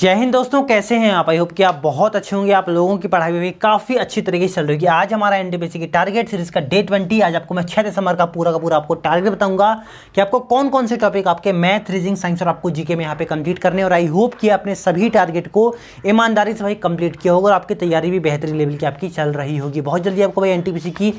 जय हिंद दोस्तों कैसे हैं आप आई होप कि आप बहुत अच्छे होंगे आप लोगों की पढ़ाई भी काफ़ी अच्छी तरीके से चल रही है आज हमारा एन की टारगेट सीरीज का डे ट्वेंटी आज आपको मैं छः दिसंबर का पूरा का पूरा आपको टारगेट बताऊंगा कि आपको कौन कौन से टॉपिक आपके मैथ रीजिंग साइंस और आपको जीके में यहाँ पे कंप्लीट करने और आई होप कि आपने सभी टारगेट को ईमानदारी से भाई कंप्लीट किया होगा और आपकी तैयारी भी बेहतरीन लेवल की आपकी चल रही होगी बहुत जल्दी आपको भाई एन की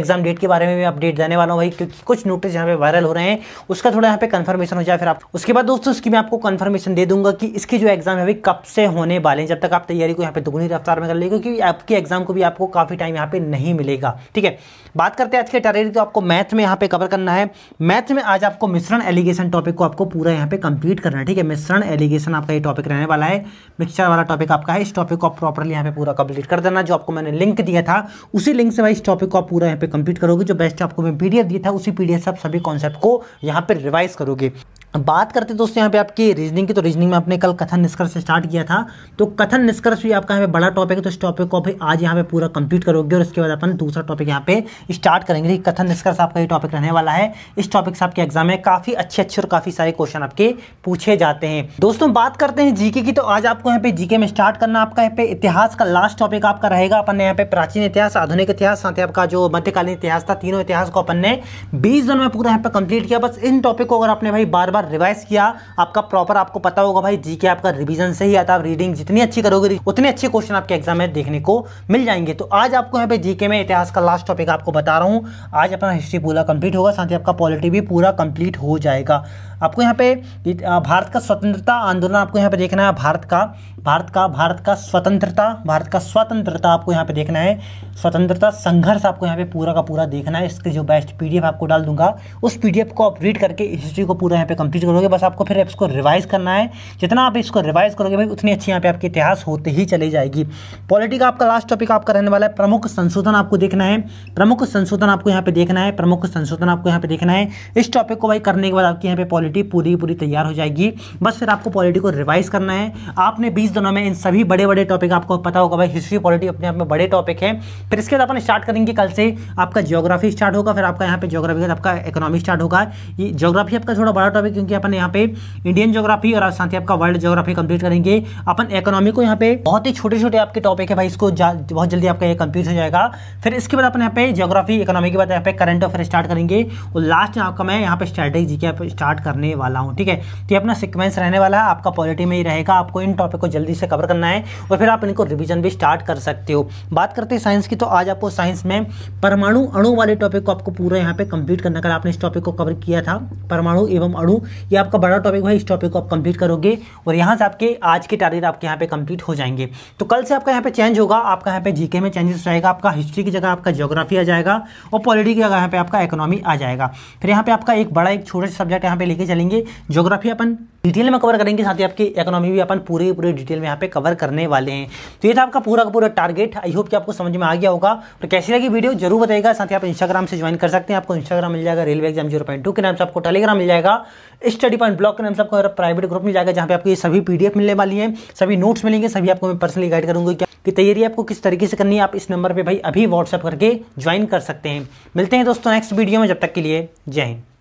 एग्जाम डेट के बारे में भी अपडेट देने वाला हूँ भाई क्योंकि कुछ नोटिस यहाँ पे वायरल हो रहे हैं उसका थोड़ा यहाँ पे कन्फर्मेशन हो जाए फिर आप उसके बाद दोस्तों उसकी मैं आपको कन्फर्मेशन दे दूंगा कि इसकी जो एग्जाम है भी कब से होने वाले हैं जब तक आप तैयारी को यहाँ पे दुगनी रफ्तार में कर लेंगे क्योंकि आपके एग्जाम को भी आपको काफ़ी टाइम यहाँ पे नहीं मिलेगा ठीक है बात करते हैं आज के टेरेरी तो आपको मैथ में यहाँ पे कवर करना है मैथ में आज आपको मिश्रण एलिगेशन टॉपिक को आपको पूरा यहाँ पे कंप्लीट करना है ठीक है मिश्रण एलिगेशन आपका ये टॉपिक रहने वाला है मिक्सर वाला टॉपिक आपका है इस टॉपिक को आप प्रॉपरली यहाँ पे पूरा कंप्लीट कर देना जो आपको मैंने लिंक दिया था उसी लिंक से भाई इस टॉपिक को आप पूरा यहाँ पे कंप्लीट करोगे जो बेस्ट आपको मैं पी दिया था उसी पी से आप सभी कॉन्सेप्ट को यहाँ पे रिवाइज करोगे बात करते दोस्तों यहाँ पे आपकी रीजनिंग की तो रीजनिंग में आपने कल कथन निष्कर्ष से स्टार्ट किया था तो कथन निष्कर्ष भी आपका यहाँ पे बड़ा टॉपिक है तो इस टॉपिक को भी आज यहाँ पे पूरा कंप्लीट करोगे और उसके बाद अपन दूसरा टॉपिक यहाँ पे स्टार्ट करेंगे कथन निष्कर्ष आपका ये टॉपिक रहने वाला है इस टॉपिक से आपके एग्जाम में काफ़ी अच्छे अच्छे और काफ़ी सारे क्वेश्चन आपके पूछे जाते हैं दोस्तों बात करते हैं जीके की तो आज आपको यहाँ पे जीके में स्टार्ट करना आपका यहाँ पे इतिहास का लास्ट टॉपिक आपका रहेगा अपन ने यहाँ पे प्राचीन इतिहास आधुनिक इतिहास साथ ही आपका जो मध्यकालीन इतिहास था तीनों इतिहास को अपन ने बीस दिन में पूरा यहाँ पे कंप्लीट किया बस इन टॉपिक को अगर आपने भाई बार बार रिवाइज किया आपका प्रॉपर आपको पता होगा भाई जीके आपका रिविजन रिवीजन से ही आता है रीडिंग जितनी अच्छी करोगे उतने अच्छे क्वेश्चन आपके एग्जाम में देखने को मिल जाएंगे तो आज आपको यहाँ पे जीके में इतिहास का लास्ट टॉपिक आपको बता रहा हूँ आज अपना हिस्ट्री पूरा कंप्लीट होगा साथ ही आपका पॉलिटी भी पूरा कंप्लीट हो जाएगा आपको यहाँ पे भारत का स्वतंत्रता आंदोलन आपको यहाँ पे देखना है भारत का भारत का भारत का स्वतंत्रता भारत का स्वतंत्रता आपको यहाँ पे देखना है स्वतंत्रता संघर्ष आपको यहाँ पे पूरा का पूरा देखना है इसके जो बेस्ट पीडीएफ आपको डाल दूंगा उस पीडीएफ को आप रीड करके हिस्ट्री को पूरा यहाँ पे कंप्लीट करोगे बस आपको फिर इसको रिवाइज करना है जितना आप इसको रिवाइज रिवाइज करोगे भाई उतनी अच्छी यहाँ पे आपके इतिहास होते ही चले जाएगी पॉलिटिक आपका लास्ट टॉपिक आपका रहने वाला है प्रमुख संशोधन आपको देखना है प्रमुख संशोधन आपको यहाँ पे देखना है प्रमुख संशोधन आपको यहाँ पे देखना है इस टॉपिक को भाई करने के बाद आपकी यहाँ पे पॉलिटी पूरी पूरी तैयार हो जाएगी बस फिर आपको पॉलिटी को रिवाइज करना है आपने बीस दिनों में इन सभी बड़े बड़े टॉपिक आपको पता होगा भाई हिस्ट्री पॉलिटी अपने आप में बड़े टॉपिक है फिर इसके बाद अपन स्टार्ट करेंगे कल से आपका जियोग्राफी स्टार्ट होगा फिर आपका यहाँ पे जियोग्राफी आपका इकोनॉमी स्टार्ट होगा ये जियोग्राफी आपका थोड़ा बड़ा टॉपिक क्योंकि अपन यहाँ पे इंडियन जियोग्राफी और साथ ही आपका वर्ल्ड जियोग्राफी कंप्लीट कंप्लीट करेंगे अपन इकोनॉमी को यहाँ पे बहुत ही छोटे छोटे आपके टॉपिक है भाई इसको बहुत जल्दी आपका ये कंप्लीट हो जाएगा फिर इसके बाद अपन यहाँ पे जोग्राफी इकोनॉमी के बाद यहाँ पे करंट अफेयर स्टार्ट करेंगे और लास्ट में आपका मैं यहाँ पे स्ट्रैटेजी के स्टार्ट करने वाला हूँ ठीक है तो ये अपना सिक्वेंस रहने वाला है आपका पॉलिटी में ही रहेगा आपको इन टॉपिक को जल्दी से कवर करना है और फिर आप इनको रिविजन भी स्टार्ट कर सकते हो बात करते हैं साइंस की तो आज आपको साइंस में परमाणु अणु वाले टॉपिक को आपको पूरा यहाँ पे कंप्लीट करना कर आपने इस टॉपिक को कवर किया था परमाणु एवं अणु ये आपका बड़ा टॉपिक है इस टॉपिक को आप कंप्लीट करोगे और यहाँ से आपके आपके आज के टारगेट आपके यहाँ पे कंप्लीट हो जाएंगे तो कल से आपका यहाँ पे चेंज होगा आपका यहाँ पे जीके में चेंजेस रहेगा आपका हिस्ट्री की जगह आपका ज्योग्राफी आ जाएगा और पॉलिटी की जगह यहाँ पे आपका इकोनॉमी आ जाएगा फिर यहाँ पे आपका एक बड़ा एक छोटा सा सब्जेक्ट यहाँ पे लेके चलेंगे ज्योग्राफी अपन डिटेल में कवर करेंगे साथ ही आपकी इकोनॉमी भी अपन पूरे पूरे डिटेल में यहाँ पे कवर करने वाले हैं तो ये था आपका पूरा का पूरा टारगेट आई होप कि आपको समझ में आ गया होगा तो कैसी लगी वीडियो जरूर बताएगा साथ ही आप इंस्टाग्राम से ज्वाइन कर सकते हैं आपको इंस्टाग्राम मिल जाएगा railway exam zero point two के नाम से आपको टेलीग्राम मिल जाएगा स्टडी पॉइंट ब्लॉग के नाम से आपको प्राइवेट ग्रुप मिल जाएगा जहाँ पे आपको ये सभी पीडीएफ मिलने वाली है सभी नोट्स मिलेंगे सभी आपको मैं पर्सनली गाइड करूँगी क्या कि तैयारी आपको किस तरीके से करनी है आप इस नंबर पर भाई अभी व्हाट्सअप करके ज्वाइन कर सकते हैं मिलते हैं दोस्तों नेक्स्ट वीडियो में जब तक के लिए जय हिंद